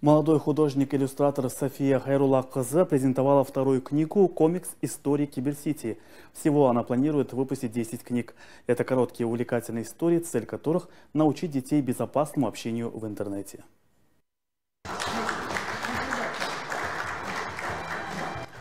Молодой художник-иллюстратор София Хайрула Кызы презентовала вторую книгу «Комикс истории Киберсити». Всего она планирует выпустить 10 книг. Это короткие увлекательные истории, цель которых – научить детей безопасному общению в интернете.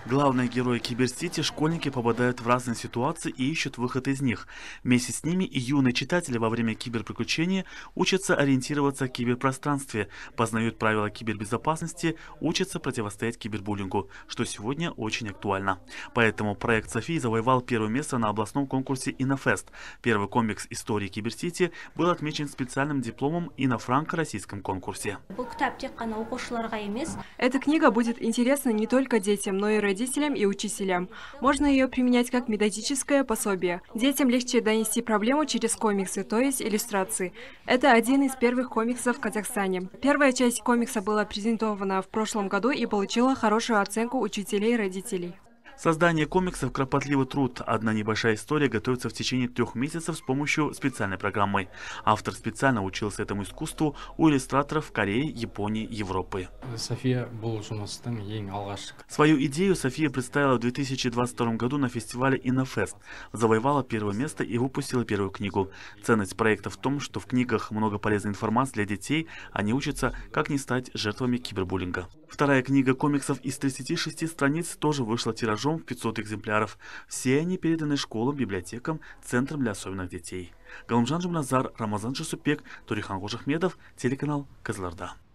Главные герои Киберсити, школьники попадают в разные ситуации и ищут выход из них. Вместе с ними и юные читатели во время киберприключения учатся ориентироваться в киберпространстве, познают правила кибербезопасности, учатся противостоять кибербуллингу, что сегодня очень актуально. Поэтому проект Софии завоевал первое место на областном конкурсе Инофест. Первый комикс истории Киберсити был отмечен специальным дипломом Инофранк российском конкурсе. Эта книга будет интересна не только детям, но и родителям родителям и учителям. Можно ее применять как методическое пособие. Детям легче донести проблему через комиксы, то есть иллюстрации. Это один из первых комиксов в Казахстане. Первая часть комикса была презентована в прошлом году и получила хорошую оценку учителей и родителей. Создание комиксов – кропотливый труд. Одна небольшая история готовится в течение трех месяцев с помощью специальной программы. Автор специально учился этому искусству у иллюстраторов Кореи, Японии, Европы. Свою идею София представила в 2022 году на фестивале Инофест, завоевала первое место и выпустила первую книгу. Ценность проекта в том, что в книгах много полезной информации для детей, они учатся, как не стать жертвами кибербуллинга. Вторая книга комиксов из 36 страниц тоже вышла тиражом в 500 экземпляров. Все они переданы школам, библиотекам, центрам для особенных детей. Галымжан Жумназар, Рамазан Шасупек, Турихан Гожахмедов, телеканал Казларда.